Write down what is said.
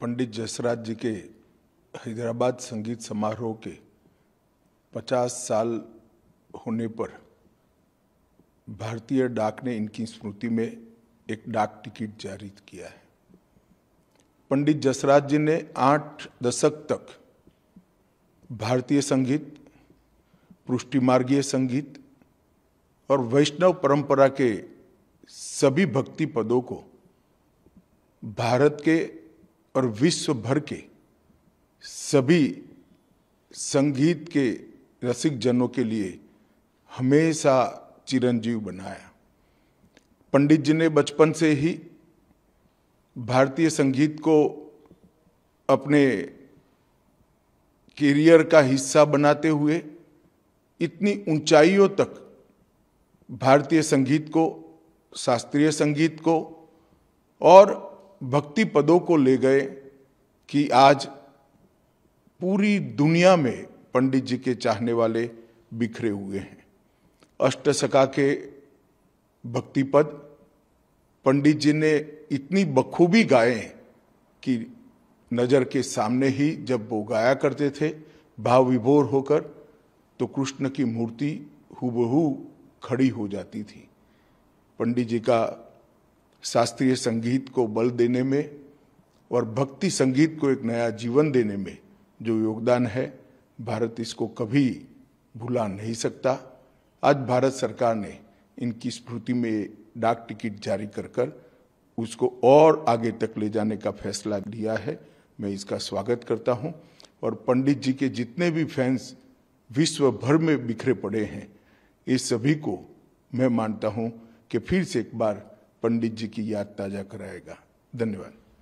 पंडित जसराज जी के हैदराबाद संगीत समारोह के 50 साल होने पर भारतीय डाक ने इनकी स्मृति में एक डाक टिकट जारी किया है पंडित जसराज जी ने आठ दशक तक भारतीय संगीत पृष्टिमार्गीय संगीत और वैष्णव परंपरा के सभी भक्ति पदों को भारत के और विश्व भर के सभी संगीत के रसिक जनों के लिए हमेशा चिरंजीव बनाया पंडित जी ने बचपन से ही भारतीय संगीत को अपने करियर का हिस्सा बनाते हुए इतनी ऊंचाइयों तक भारतीय संगीत को शास्त्रीय संगीत को और भक्ति पदों को ले गए कि आज पूरी दुनिया में पंडित जी के चाहने वाले बिखरे हुए हैं सका के भक्ति पद पंडित जी ने इतनी बखूबी गाए कि नज़र के सामने ही जब वो गाया करते थे भाव विभोर होकर तो कृष्ण की मूर्ति हूबहू खड़ी हो जाती थी पंडित जी का शास्त्रीय संगीत को बल देने में और भक्ति संगीत को एक नया जीवन देने में जो योगदान है भारत इसको कभी भुला नहीं सकता आज भारत सरकार ने इनकी स्मृति में डाक टिकट जारी कर कर उसको और आगे तक ले जाने का फैसला लिया है मैं इसका स्वागत करता हूं और पंडित जी के जितने भी फैंस विश्व भर में बिखरे पड़े हैं इस सभी को मैं मानता हूं कि फिर से एक बार पंडित जी की याद ताजा कराएगा धन्यवाद